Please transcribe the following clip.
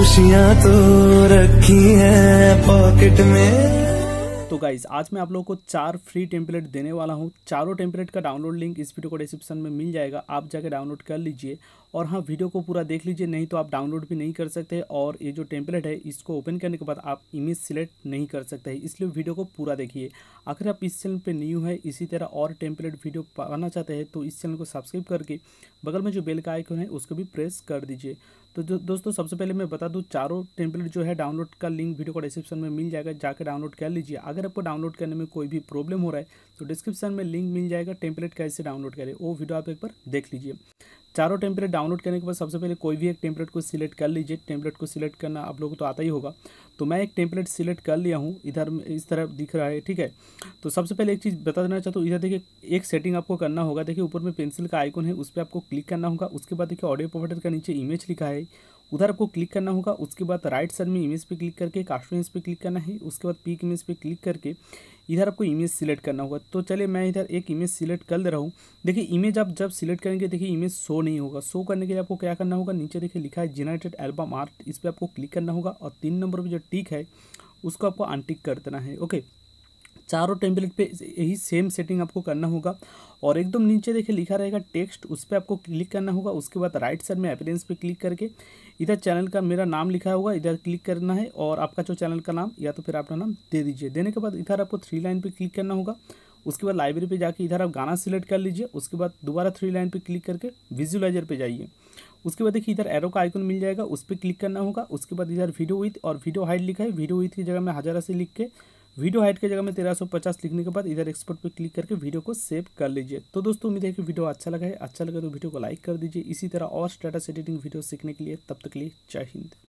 खुशियां तो रखी है पॉकेट में तो गाइज आज मैं आप लोगों को चार फ्री टेम्पलेट देने वाला हूँ चारों टेम्पलेट का डाउनलोड लिंक इस वीडियो को डिस्क्रिप्शन में मिल जाएगा आप जाके डाउनलोड कर लीजिए और हाँ वीडियो को पूरा देख लीजिए नहीं तो आप डाउनलोड भी नहीं कर सकते और ये जो टेम्पलेट है इसको ओपन करने के बाद आप इमेज सिलेक्ट नहीं कर सकते इसलिए वीडियो को पूरा देखिए अगर आप इस चैनल पर न्यू है इसी तरह और टेम्पलेट वीडियो पाना चाहते हैं तो इस चैनल को सब्सक्राइब करके बगल में जो बेल का आइकन है उसको भी प्रेस कर दीजिए तो जो दोस्तों सबसे पहले मैं बता दूँ चारों टेम्पलेट जो है डाउनलोड का लिंक वीडियो को डिस्क्रिप्शन में मिल जाएगा जाकर डाउनलोड कर लीजिए अगर आपको डाउनलोड करने में कोई भी प्रॉब्लम हो रहा है तो डिस्क्रिप्शन में लिंक मिल जाएगा टेम्पलेट कैसे डाउनलोड करें वो वीडियो आप एक बार देख लीजिए चारों टेम्पलेट डाउनलोड करने के बाद सबसे पहले कोई भी एक टेम्पलेट को सिलेक्ट कर लीजिए टेम्पलेट को सिलेक्ट करना आप लोगों को तो आता ही होगा तो मैं एक टेम्पलेट सिलेक्ट कर लिया हूँ इधर इस तरह दिख रहा है ठीक है तो सबसे पहले एक चीज़ बता देना चाहता हूँ इधर देखिए एक सेटिंग आपको करना होगा देखिए ऊपर में पेंसिल का आइकन है उस पर आपको क्लिक करना होगा उसके बाद देखिए ऑडियो प्रोवाइडर का नीचे इमेज लिखा है उधर आपको क्लिक करना होगा उसके बाद राइट साइड में इमेज पे क्लिक करके कास्ट इमेज पे क्लिक करना है उसके बाद पीक इमेज पे क्लिक करके इधर आपको इमेज सिलेक्ट करना होगा तो चलिए मैं इधर एक इमेज सिलेक्ट कर दे रहा हूँ देखिए इमेज आप जब सिलेक्ट करेंगे देखिए इमेज शो नहीं होगा शो करने के लिए आपको क्या करना होगा नीचे देखिए लिखा है जेनरेटेड एल्बम आर्ट इस पर आपको क्लिक करना होगा और तीन नंबर पर जो टिक है उसको आपको अनटिक कर देना है ओके चारों टेम्पलेट पे यही सेम सेटिंग आपको करना होगा और एकदम नीचे देखिए लिखा रहेगा टेक्स्ट उस पर आपको क्लिक करना होगा उसके बाद राइट साइड में अपेरेंस पे क्लिक करके इधर चैनल का मेरा नाम लिखा होगा इधर क्लिक करना है और आपका जो चैनल का नाम या तो फिर आपका नाम दे दीजिए देने के बाद इधर आपको थ्री लाइन पर क्लिक करना होगा उसके बाद लाइब्रेरी पर जाके इधर आप गाना सिलेक्ट कर लीजिए उसके बाद दोबारा थ्री लाइन पर क्लिक करके विजुलाइजर पर जाइए उसके बाद देखिए इधर एरो का आइकन मिल जाएगा उस पर क्लिक करना होगा उसके बाद इधर वीडियो विथ और वीडियो हाइट लिखा है वीडियो विथ की जगह में हजारा से लिख के वीडियो हाइट की जगह में तेरह सौ पचास लिखने के बाद इधर एक्सपोर्ट पे क्लिक करके वीडियो को सेव कर लीजिए तो दोस्तों उम्मीद है कि वीडियो अच्छा लगा है अच्छा लगा तो वीडियो को लाइक कर दीजिए इसी तरह और स्टेटस एडिटिंग वीडियो सीखने के लिए तब तक के लिए जय हिंद